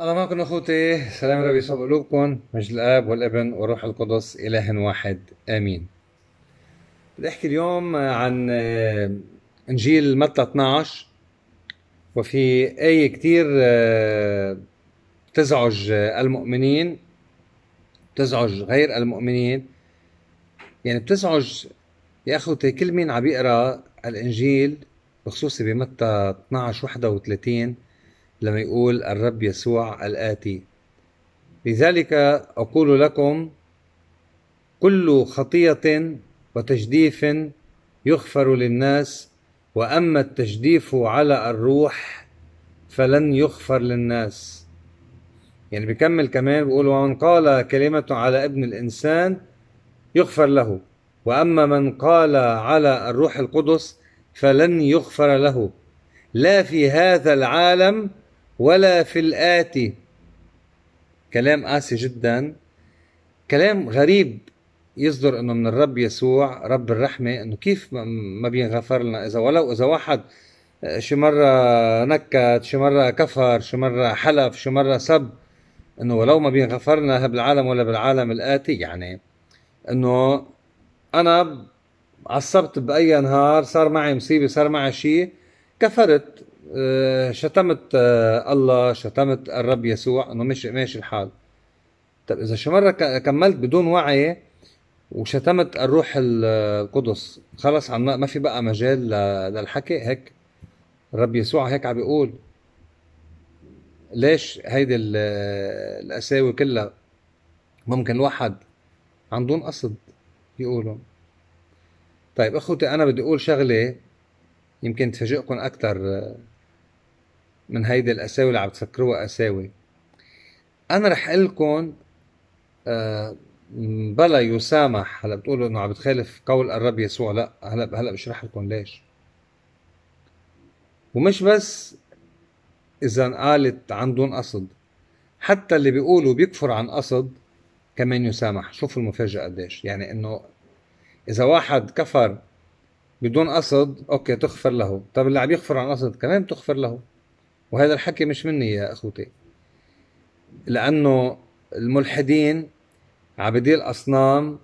اللهم معكم اخوتي سلام ربي يصب قلوبكم مجد الاب والابن والروح القدس اله واحد امين بدي احكي اليوم عن آه، انجيل متى 12 وفي آية كتير آه، تزعج المؤمنين تزعج غير المؤمنين يعني بتزعج يا اخوتي كل مين عم يقرا الانجيل بخصوصي بمتى 12 31 لما يقول الرب يسوع الآتي لذلك أقول لكم كل خطية وتجديف يغفر للناس وأما التجديف على الروح فلن يغفر للناس يعني بيكمل كمان بيقول ومن قال كلمة على ابن الإنسان يغفر له وأما من قال على الروح القدس فلن يغفر له لا في هذا العالم ولا في الآتي كلام قاسي جدا كلام غريب يصدر انه من الرب يسوع رب الرحمه انه كيف ما بينغفر لنا اذا ولو اذا واحد آه، شي مره نكت شي مره كفر شي مره حلف شي مره سب انه ولو ما بينغفر لنا بالعالم ولا بالعالم الاتي يعني انه انا عصبت باي نهار صار معي مصيبه صار معي شيء كفرت آه، شتمت آه، الله شتمت الرب يسوع انه مش ماشي الحال طب اذا شو مره كملت بدون وعي وشتمت الروح القدس خلص عم ما في بقى مجال للحكي هيك الرب يسوع هيك عم بيقول ليش هيدي الاساوي كلها ممكن واحد عن دون قصد يقولهم طيب اخوتي انا بدي اقول شغله يمكن تفاجئكم اكثر من هيدي الاساوي اللي عم تفكروها اساوي انا رح اقول لكم آه، بلا يسامح هلا بتقولوا انه عم بتخالف قول الرب يسوع لا هلا هلا بشرح لكم ليش ومش بس اذا قالت عن دون قصد حتى اللي بيقولوا بيكفر عن قصد كمان يسامح شوفوا المفاجاه قديش يعني انه اذا واحد كفر بدون قصد اوكي تغفر له طب اللي عم يغفر عن قصد كمان تغفر له وهذا الحكي مش مني يا اخوتي لانه الملحدين عابدي الاصنام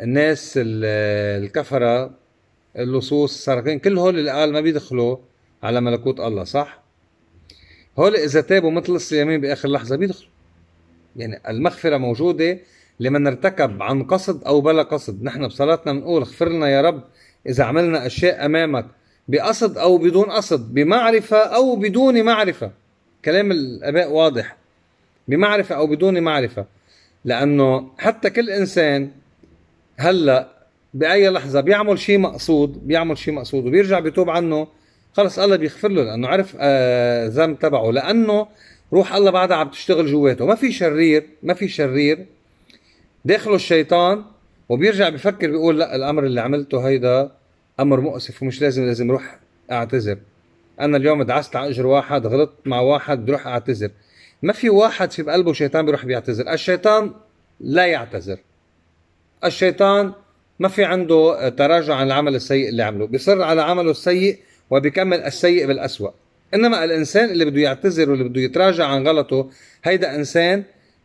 الناس الكفره اللصوص السرقين كل هول اللي قال ما بيدخلوا على ملكوت الله صح هول اذا تابوا مثل الصيامين باخر لحظه بيدخلوا يعني المغفره موجوده لمن ارتكب عن قصد او بلا قصد نحن بصلاتنا بنقول اغفر لنا يا رب اذا عملنا اشياء امامك بقصد أو بدون قصد بمعرفة أو بدون معرفة كلام الآباء واضح بمعرفة أو بدون معرفة لأنه حتى كل إنسان هلأ بأي لحظة بيعمل شيء مقصود بيعمل شيء مقصود وبيرجع بيتوب عنه خلص الله بيغفر له لأنه عرف آه تبعه لأنه روح الله بعدها عم تشتغل جواته ما في شرير ما في شرير داخله الشيطان وبيرجع بفكر بيقول لا الامر اللي عملته هيدا امر مؤسف ومش لازم لازم اروح اعتذر انا اليوم دعست على اجر واحد غلطت مع واحد بروح اعتذر ما في واحد في بقلبه شيطان بيروح بيعتذر الشيطان لا يعتذر الشيطان ما في عنده تراجع عن العمل السيء اللي عمله بيصر على عمله السيء وبيكمل السيء بالأسوأ إنما الإنسان اللي بده يعتذر واللي بده يتراجع عن غلطه هيدا إنسان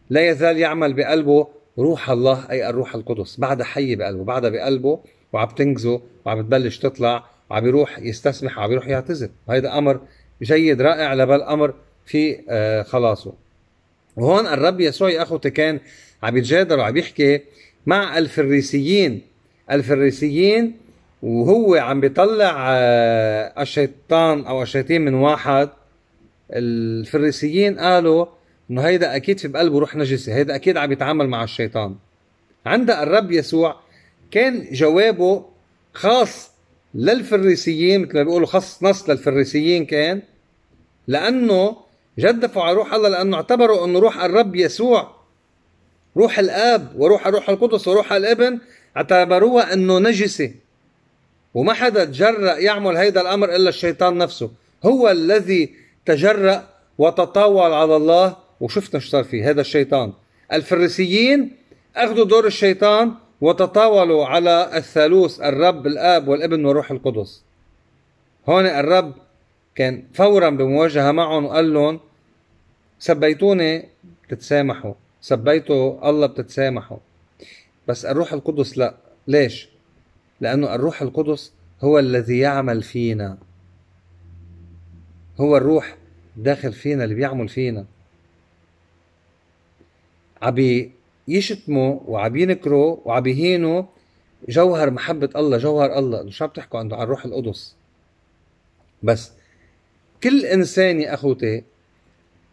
لا يزال يعمل بقلبه روح الله أي الروح القدس بعد حي بقلبه بعد بقلبه وعم تنجزه وعم تبلش تطلع وعم يروح يستسمح وعم يروح يعتذر هيدا امر جيد رائع لبل امر في آه، خلاصه وهون الرب يسوع يا اخوتي كان عم يتجادل وعم يحكي مع الفريسيين الفريسيين وهو عم بيطلع آه، الشيطان او الشياطين من واحد الفريسيين قالوا انه هيدا اكيد في بقلبه روح نجسه هيدا اكيد عم يتعامل مع الشيطان عند الرب يسوع كان جوابه خاص للفريسيين مثل ما بيقولوا خص نص للفريسيين كان لأنه جدفوا على روح الله لأنه اعتبروا أنه روح الرب يسوع روح الآب وروح الروح القدس وروح الابن اعتبروها أنه نجسة وما حدا تجرأ يعمل هيدا الأمر إلا الشيطان نفسه هو الذي تجرأ وتطاول على الله وشفنا شو صار فيه هذا الشيطان الفريسيين أخذوا دور الشيطان وتطاولوا على الثالوث الرب الآب والابن والروح القدس هون الرب كان فورا بمواجهة معهم وقال لهم سبيتوني بتتسامحوا سبيتوا الله بتتسامحوا بس الروح القدس لا ليش لأنه الروح القدس هو الذي يعمل فينا هو الروح داخل فينا اللي بيعمل فينا عبي يشتموا وعم ينكروا وعم يهينوا جوهر محبة الله جوهر الله شو عم تحكوا عنده عن روح القدس بس كل إنسان يا أخوتي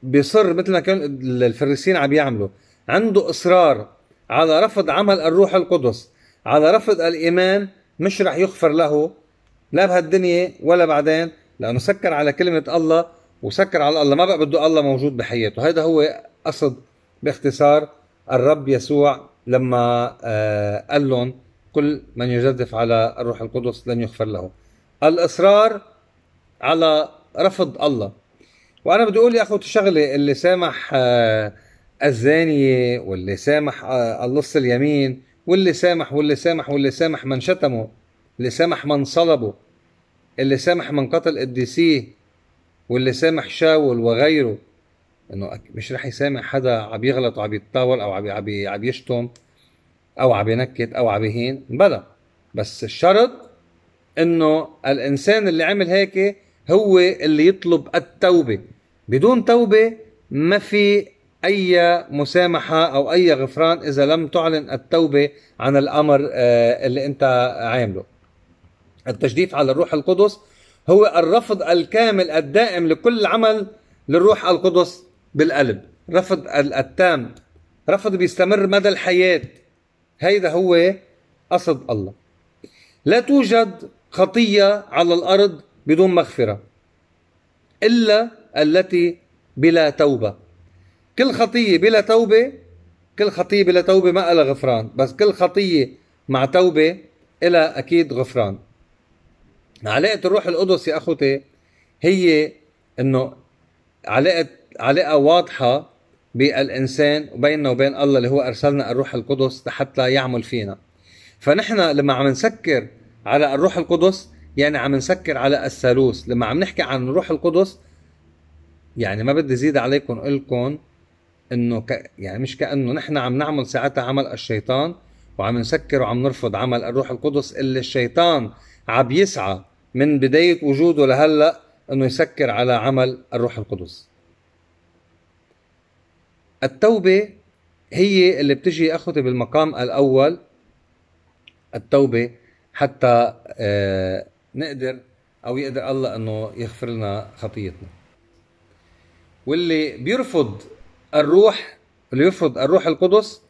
بيصر مثل ما كان الفريسيين عم يعملوا عنده إصرار على رفض عمل الروح القدس على رفض الإيمان مش رح يغفر له لا بهالدنيا ولا بعدين لأنه سكر على كلمة الله وسكر على الله ما بقى بده الله موجود بحياته هذا هو قصد باختصار الرب يسوع لما آه، قال لهم كل من يجدف على الروح القدس لن يغفر له الإصرار على رفض الله وأنا بدي أقول يا أخوتي شغلة اللي سامح آه، الزانية واللي سامح آه، اللص اليمين واللي سامح واللي سامح واللي سامح من شتمه اللي سامح من صلبه اللي سامح من قتل قديسيه واللي سامح شاول وغيره انه مش رح يسامح حدا عم يغلط وعم يتطاول او عم عم يشتم او عم ينكت او عم يهين بلا بس الشرط انه الانسان اللي عمل هيك هو اللي يطلب التوبه بدون توبه ما في اي مسامحه او اي غفران اذا لم تعلن التوبه عن الامر آه، اللي انت عامله التجديف على الروح القدس هو الرفض الكامل الدائم لكل عمل للروح القدس بالقلب رفض التام رفض بيستمر مدى الحياة هيدا هو قصد الله لا توجد خطية على الأرض بدون مغفرة إلا التي بلا توبة كل خطية بلا توبة كل خطية بلا توبة ما لها غفران بس كل خطية مع توبة إلى أكيد غفران علاقة الروح القدس يا أخوتي هي إنه علاقة علاقه واضحه بالانسان وبيننا وبين الله اللي هو ارسلنا الروح القدس حتى يعمل فينا فنحن لما عم نسكر على الروح القدس يعني عم نسكر على الثالوث لما عم نحكي عن الروح القدس يعني ما بدي زيد عليكم اقول لكم انه ك... يعني مش كانه نحن عم نعمل ساعتها عمل الشيطان وعم نسكر وعم نرفض عمل الروح القدس اللي الشيطان عم يسعى من بدايه وجوده لهلا انه يسكر على عمل الروح القدس التوبة هي اللي بتجي أخوتي بالمقام الأول التوبة حتى آه، نقدر أو يقدر الله أنه يغفر لنا خطيتنا واللي بيرفض الروح اللي يرفض الروح القدس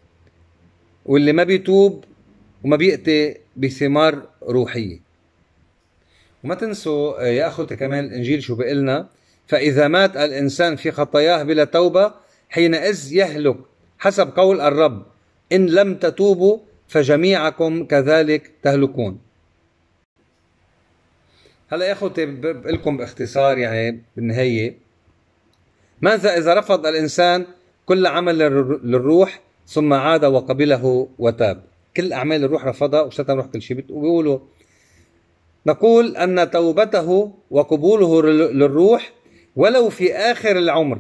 واللي ما بيتوب وما بيأتي بثمار روحية وما تنسوا آه، يا أخوتي كمان الإنجيل شو بيقلنا فإذا مات الإنسان في خطاياه بلا توبة حينئذ يهلك حسب قول الرب إن لم تتوبوا فجميعكم كذلك تهلكون هلا يا اخوتي لكم باختصار يعني بالنهايه ماذا اذا رفض الانسان كل عمل للروح ثم عاد وقبله وتاب كل اعمال الروح رفضها وشتم روح كل شيء بيقولوا نقول ان توبته وقبوله للروح ولو في اخر العمر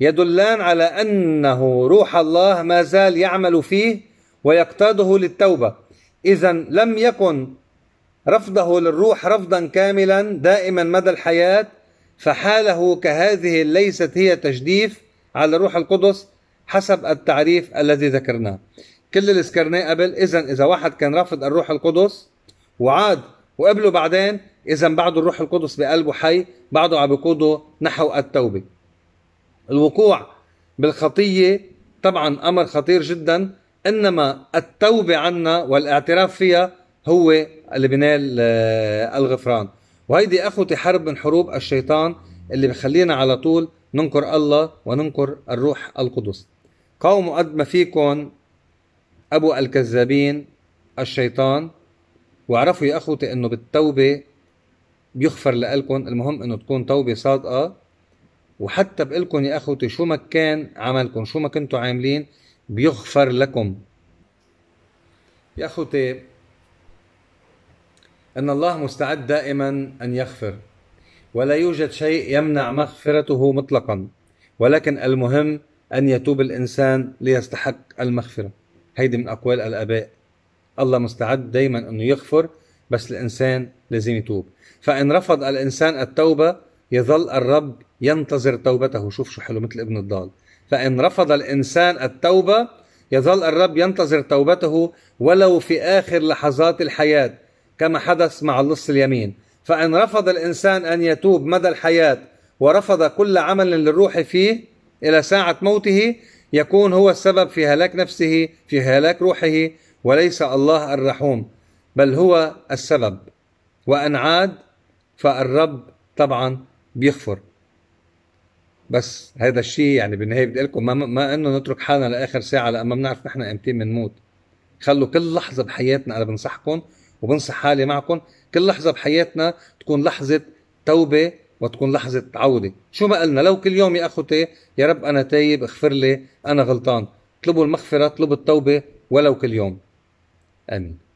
يدلان على أنه روح الله ما زال يعمل فيه ويقتاده للتوبة إذا لم يكن رفضه للروح رفضا كاملا دائما مدى الحياة فحاله كهذه ليست هي تجديف على الروح القدس حسب التعريف الذي ذكرناه كل اللي ذكرناه قبل إذا إذا واحد كان رافض الروح القدس وعاد وقبله بعدين إذا بعده الروح القدس بقلبه حي بعده عم بيقوده نحو التوبة الوقوع بالخطية طبعا أمر خطير جدا إنما التوبة عنا والاعتراف فيها هو اللي بنال الغفران وهيدي أخوتي حرب من حروب الشيطان اللي بخلينا على طول ننكر الله وننكر الروح القدس قوم قد ما فيكم أبو الكذابين الشيطان واعرفوا يا أخوتي أنه بالتوبة بيغفر لكم المهم أنه تكون توبة صادقة وحتى لكم يا اخوتي شو ما كان عملكم شو ما كنتوا عاملين بيغفر لكم يا اخوتي ان الله مستعد دائما ان يغفر ولا يوجد شيء يمنع مغفرته مطلقا ولكن المهم ان يتوب الانسان ليستحق المغفره هيدي من اقوال الاباء الله مستعد دائما انه يغفر بس الانسان لازم يتوب فان رفض الانسان التوبه يظل الرب ينتظر توبته شوف شو حلو مثل ابن الضال فإن رفض الإنسان التوبة يظل الرب ينتظر توبته ولو في آخر لحظات الحياة كما حدث مع اللص اليمين فإن رفض الإنسان أن يتوب مدى الحياة ورفض كل عمل للروح فيه إلى ساعة موته يكون هو السبب في هلاك نفسه في هلاك روحه وليس الله الرحوم بل هو السبب وأن عاد فالرب طبعا بيغفر بس هذا الشيء يعني بالنهايه بدي لكم ما, ما انه نترك حالنا لاخر ساعه لان ما بنعرف نحن امتى بنموت خلوا كل لحظه بحياتنا انا بنصحكم وبنصح حالي معكم كل لحظه بحياتنا تكون لحظه توبه وتكون لحظه عوده شو ما قلنا لو كل يوم يا اخوتي يا رب انا تايب اغفر لي انا غلطان اطلبوا المغفره اطلبوا التوبه ولو كل يوم امين